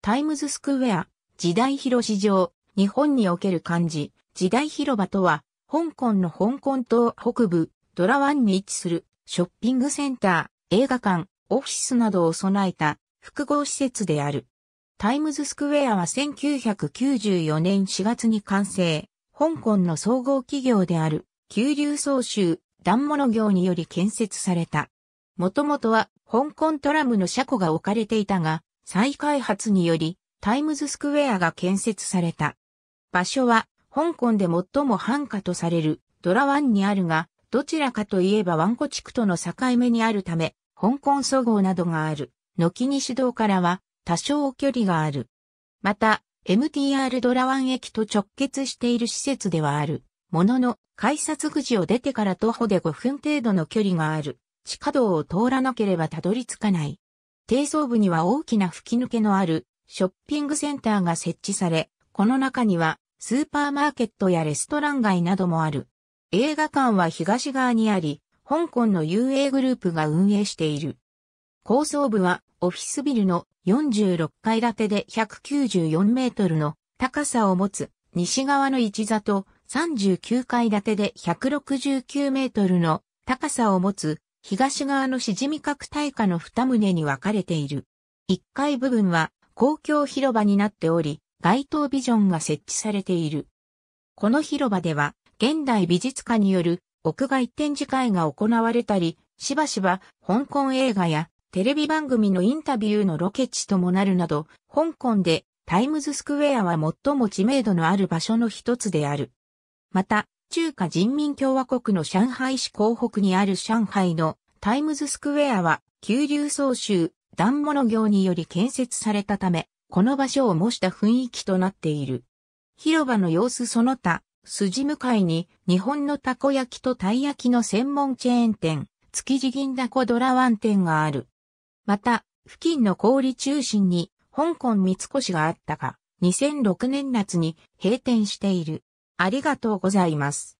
タイムズスクウェア、時代広市場、日本における漢字、時代広場とは、香港の香港島北部、ドラ湾に位置する、ショッピングセンター、映画館、オフィスなどを備えた、複合施設である。タイムズスクウェアは1994年4月に完成、香港の総合企業である、急流総集、段物業により建設された。もともとは、香港トラムの車庫が置かれていたが、再開発によりタイムズスクエアが建設された。場所は香港で最も繁華とされるドラワンにあるが、どちらかといえばンコ地区との境目にあるため、香港総合などがある、軒西道からは多少距離がある。また、MTR ドラワン駅と直結している施設ではある。ものの、改札口を出てから徒歩で5分程度の距離がある。地下道を通らなければたどり着かない。低層部には大きな吹き抜けのあるショッピングセンターが設置され、この中にはスーパーマーケットやレストラン街などもある。映画館は東側にあり、香港の UA グループが運営している。高層部はオフィスビルの46階建てで194メートルの高さを持つ西側の一座と39階建てで169メートルの高さを持つ東側のしじみ角大火の二棟に分かれている。1階部分は公共広場になっており、街頭ビジョンが設置されている。この広場では、現代美術家による屋外展示会が行われたり、しばしば香港映画やテレビ番組のインタビューのロケ地ともなるなど、香港でタイムズスクエアは最も知名度のある場所の一つである。また、中華人民共和国の上海市港北にある上海のタイムズスクエアは、急流総州、段物業により建設されたため、この場所を模した雰囲気となっている。広場の様子その他、筋向かいに日本のたこ焼きとたい焼きの専門チェーン店、築地銀だこドラワン店がある。また、付近の氷中心に香港三越があったが、2006年夏に閉店している。ありがとうございます。